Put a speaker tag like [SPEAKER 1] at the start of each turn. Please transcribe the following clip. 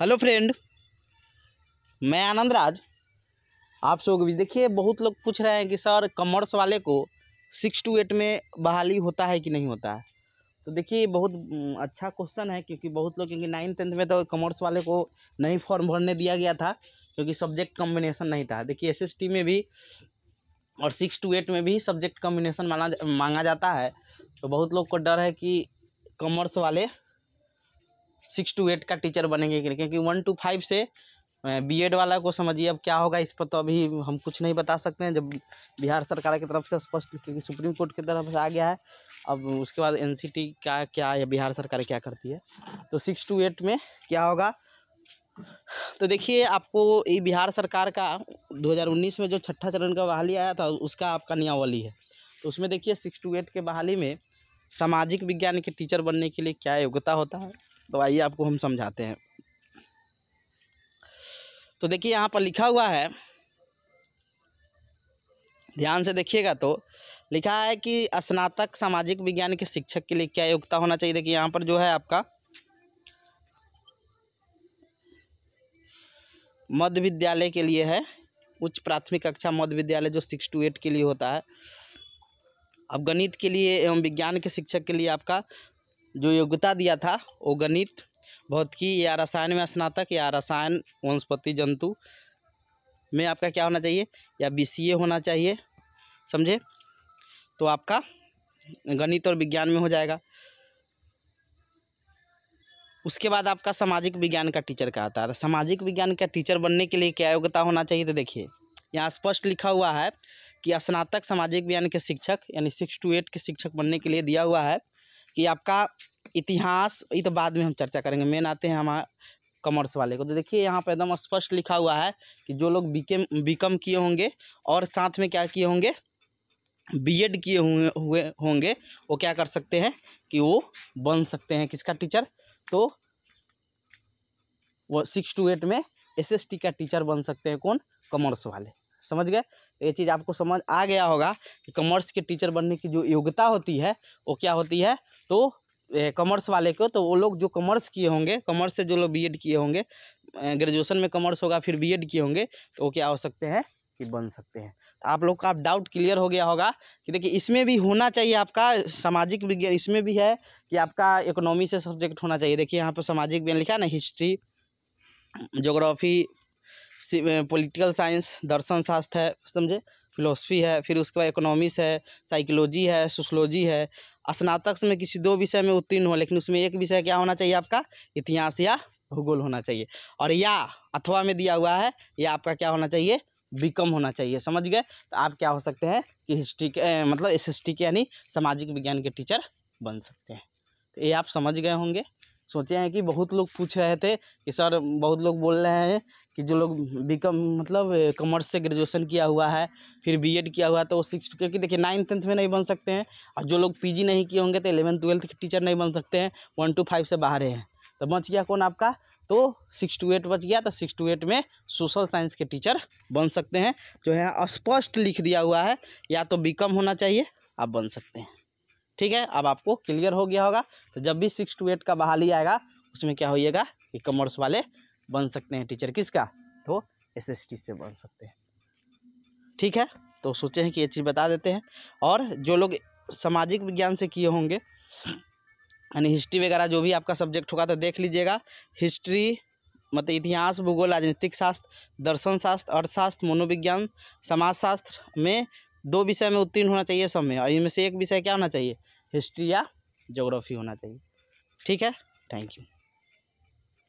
[SPEAKER 1] hello friend मैं आनंद राज आप भी देखिए बहुत लोग पूछ रहे हैं कि सर कॉमर्स वाले को सिक्स टू एट में बहाली होता है कि नहीं होता है तो देखिए बहुत अच्छा क्वेश्चन है क्योंकि बहुत लोग क्योंकि नाइन टेंथ में तो कॉमर्स वाले को नहीं फॉर्म भरने दिया गया था क्योंकि सब्जेक्ट कॉम्बिनेशन नहीं था देखिए एस में भी और सिक्स टू एट में भी सब्जेक्ट कॉम्बिनेशन माना मांगा जाता है तो बहुत लोग को डर है कि कॉमर्स वाले सिक्स टू एट का टीचर बनेंगे क्योंकि वन टू फाइव से बीएड वाला को समझिए अब क्या होगा इस पर तो अभी हम कुछ नहीं बता सकते हैं जब बिहार सरकार की तरफ से स्पष्ट क्योंकि सुप्रीम कोर्ट की तरफ से आ गया है अब उसके बाद एनसीटी का क्या या बिहार सरकार क्या करती है तो सिक्स टू एट में क्या होगा तो देखिए आपको ये बिहार सरकार का 2019 में जो छठा चरण का बहाली आया था उसका आपका नियावली है तो उसमें देखिए सिक्स टू एट के बहाली में सामाजिक विज्ञान के टीचर बनने के लिए क्या योग्यता होता है तो आइए आपको हम समझाते हैं तो देखिए यहाँ पर लिखा हुआ है ध्यान से देखिएगा तो लिखा है कि स्नातक सामाजिक विज्ञान के शिक्षक के लिए क्या योग्यता होना चाहिए देखिए यहाँ पर जो है आपका मध्य विद्यालय के लिए है उच्च प्राथमिक कक्षा मध्य विद्यालय जो सिक्स टू एट के लिए होता है अब गणित के लिए एवं विज्ञान के शिक्षक के लिए आपका जो योग्यता दिया था वो गणित भौतिकी या रसायन में स्नातक या रसायन वनस्पति जंतु में आपका क्या होना चाहिए या बीसीए होना चाहिए समझे तो आपका गणित और विज्ञान में हो जाएगा उसके बाद आपका सामाजिक विज्ञान का टीचर क्या आता है सामाजिक विज्ञान का टीचर बनने के लिए क्या योग्यता होना चाहिए तो देखिए यहाँ स्पष्ट लिखा हुआ है कि स्नातक सामाजिक विज्ञान के शिक्षक यानी सिक्स टू एट के शिक्षक बनने के लिए दिया हुआ है कि आपका इतिहास ये तो बाद में हम चर्चा करेंगे मेन आते हैं हमारा कॉमर्स वाले को तो देखिए यहाँ पर एकदम स्पष्ट लिखा हुआ है कि जो लोग बीकेम बीकॉम किए होंगे और साथ में क्या किए होंगे बीएड किए हुए हुए होंगे वो क्या कर सकते हैं कि वो बन सकते हैं किसका टीचर तो वो सिक्स टू एट में एसएसटी का टीचर बन सकते हैं कौन कॉमर्स वाले समझ गए तो ये चीज़ आपको समझ आ गया होगा कि कॉमर्स के टीचर बनने की जो योग्यता होती है वो क्या होती है तो कॉमर्स वाले को तो वो लोग जो कॉमर्स किए होंगे कॉमर्स से जो लोग बीएड किए होंगे ग्रेजुएशन में कॉमर्स होगा फिर बीएड किए होंगे तो वो क्या हो सकते हैं कि बन सकते हैं तो आप लोग का आप डाउट क्लियर हो गया होगा कि देखिए इसमें भी होना चाहिए आपका सामाजिक विज्ञान इसमें भी है कि आपका इकोनॉमी से सब्जेक्ट होना चाहिए देखिए यहाँ पर सामाजिक विज्ञान लिखा है ना हिस्ट्री जोग्राफी पोलिटिकल साइंस दर्शन शास्त्र है समझे फिलोसफी है फिर उसके बाद इकोनॉमिक्स है साइकोलॉजी है सोशलॉजी है स्नातक में किसी दो विषय में उत्तीर्ण हो लेकिन उसमें एक विषय क्या होना चाहिए आपका इतिहास या भूगोल होना चाहिए और या अथवा में दिया हुआ है या आपका क्या होना चाहिए बीकम होना चाहिए समझ गए तो आप क्या हो सकते हैं कि हिस्ट्री के मतलब एस एस टी के यानी सामाजिक विज्ञान के टीचर बन सकते हैं तो ये आप समझ गए होंगे सोचे हैं कि बहुत लोग पूछ रहे थे कि सर बहुत लोग बोल रहे हैं कि जो लोग बी कॉम मतलब कॉमर्स से ग्रेजुएसन किया हुआ है फिर बी एड किया हुआ है तो वो सिक्स क्योंकि देखिए नाइन टेंथ में नहीं बन सकते हैं और जो लोग पी जी नहीं किए होंगे तो एलेवन ट्वेल्थ के टीचर नहीं बन सकते हैं वन टू फाइव से बाहर हैं तो बच गया कौन आपका तो सिक्स टू एट बच गया तो सिक्स टू एट में सोशल साइंस के टीचर बन सकते हैं जो है स्पष्ट लिख दिया हुआ है या तो बी होना चाहिए आप बन सकते हैं ठीक है अब आपको क्लियर हो गया होगा तो जब भी सिक्स टू एट का बहाली आएगा उसमें क्या होइएगा कि कॉमर्स वाले बन सकते हैं टीचर किसका तो एस एस टी से बन सकते हैं ठीक है तो सोचे हैं कि ये चीज़ बता देते हैं और जो लोग सामाजिक विज्ञान से किए होंगे यानी हिस्ट्री वगैरह जो भी आपका सब्जेक्ट होगा तो देख लीजिएगा हिस्ट्री मतलब इतिहास भूगोल राजनीतिक शास्त्र दर्शन शास्त्र अर्थशास्त्र मनोविज्ञान समाजशास्त्र में दो विषय में उत्तीर्ण होना चाहिए सब में और इनमें से एक विषय क्या होना चाहिए हिस्ट्री या जोग्राफी होना चाहिए ठीक है थैंक यू